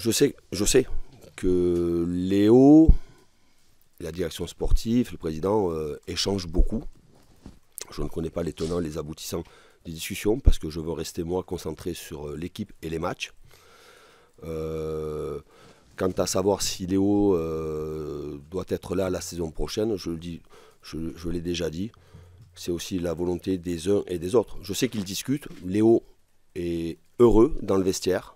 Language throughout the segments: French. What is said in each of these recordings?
Je sais, je sais que Léo, la direction sportive, le président euh, échangent beaucoup. Je ne connais pas les tenants, les aboutissants des discussions parce que je veux rester moi concentré sur euh, l'équipe et les matchs. Euh, quant à savoir si Léo doit être là la saison prochaine, je je l'ai déjà dit. C'est aussi la volonté des uns et des autres. Je sais qu'ils discutent. Léo est heureux dans le vestiaire.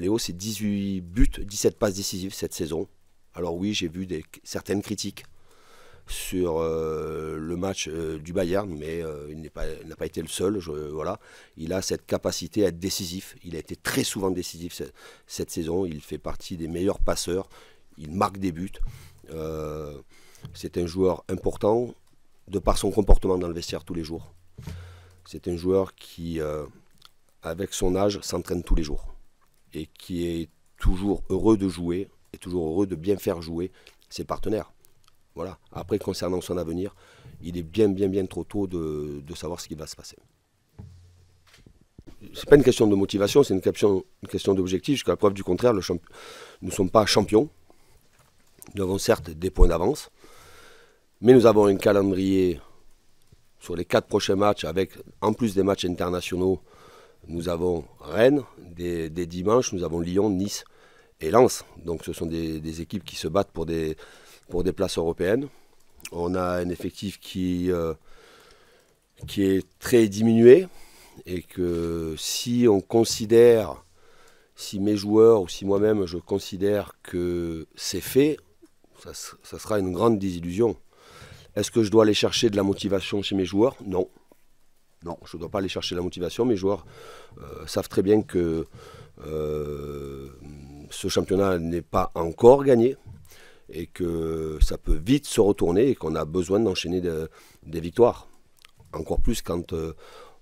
Léo, c'est 18 buts, 17 passes décisives cette saison. Alors oui, j'ai vu certaines critiques sur euh, le match euh, du Bayern, mais euh, il n'a pas, été le seul. voilà. Il a cette capacité à être décisif. Il a été très souvent décisif cette saison. Il fait partie des meilleurs passeurs. Il marque des buts. c'est un joueur important de par son comportement dans le vestiaire tous les jours. C'est un joueur qui, avec son âge, s'entraîne tous les jours et qui est toujours heureux de jouer et toujours heureux de bien faire jouer ses partenaires. Voilà. Après, concernant son avenir, il est bien, bien, bien trop tôt de, savoir ce qui va se passer. Ce n'est pas une question de motivation, c'est une question, une question d'objectif. Jusqu'à la preuve du contraire, nous ne sommes pas champions. Nous avons certes des points d'avance, mais nous avons un calendrier sur les quatre prochains matchs, avec en plus des matchs internationaux, nous avons Rennes, des, dimanches, nous avons Lyon, Nice et Lens. Donc ce sont des, équipes qui se battent pour des, pour des places européennes. On a un effectif qui, euh, qui est très diminué et que si on considère, si mes joueurs ou si moi-même je considère que c'est fait, ça, sera une grande désillusion. Est-ce que je dois aller chercher de la motivation chez mes joueurs Non. Non, je ne dois pas aller chercher la motivation. Mes joueurs euh, savent très bien que euh, ce championnat n'est pas encore gagné et que ça peut vite se retourner et qu'on a besoin d'enchaîner des victoires. Encore plus quand euh,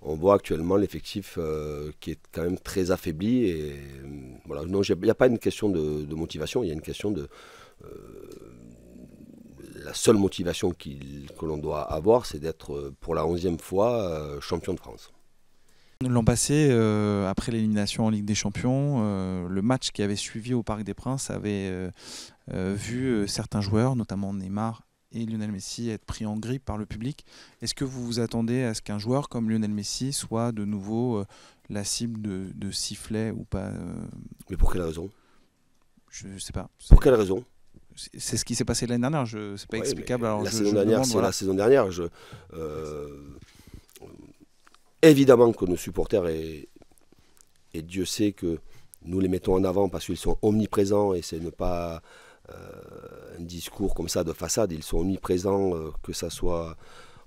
on voit actuellement l'effectif qui est quand même très affaibli. Et, voilà. Non, il n'y a, pas une question de motivation, il y a une question de seule motivation que l'on doit avoir, c'est d'être euh, pour la onzième fois euh, champion de France. L'an passé, euh, après l'élimination en Ligue des Champions, le match qui avait suivi au Parc des Princes avait vu certains joueurs, notamment Neymar et Lionel Messi, être pris en grippe par le public. Est-ce que vous vous attendez à ce qu'un joueur comme Lionel Messi soit de nouveau la cible de, de sifflets ou pas Mais pour quelle raison Je ne sais pas. Pour quelle raison c'est ce qui s'est passé l'année dernière. Je, c'est pas explicable. la, saison dernière, c'est la saison dernière. évidemment que nos supporters et, Dieu sait que nous les mettons en avant parce qu'ils sont omniprésents et c'est ne pas euh, un discours comme ça de façade. Ils sont omniprésents, euh, que ça soit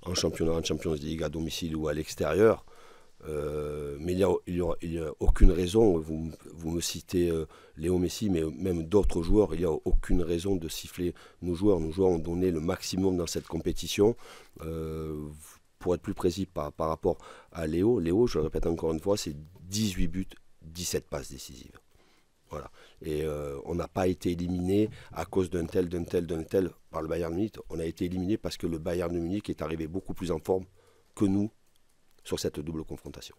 en championnat, en Champions League, à domicile ou à l'extérieur. Euh, mais il n'y a, aucune raison, vous, me citez euh, Léo Messi, mais même d'autres joueurs, il n'y a aucune raison de siffler nos joueurs. Nos joueurs ont donné le maximum dans cette compétition. Euh, pour être plus précis par, par, rapport à Léo, Léo, je le répète encore une fois, c'est 18 buts, 17 passes décisives. Voilà. Et on n'a pas été éliminé à cause d'un tel, d'un tel, d'un tel par le Bayern Munich. On a été éliminé parce que le Bayern Munich est arrivé beaucoup plus en forme que nous sur cette double confrontation.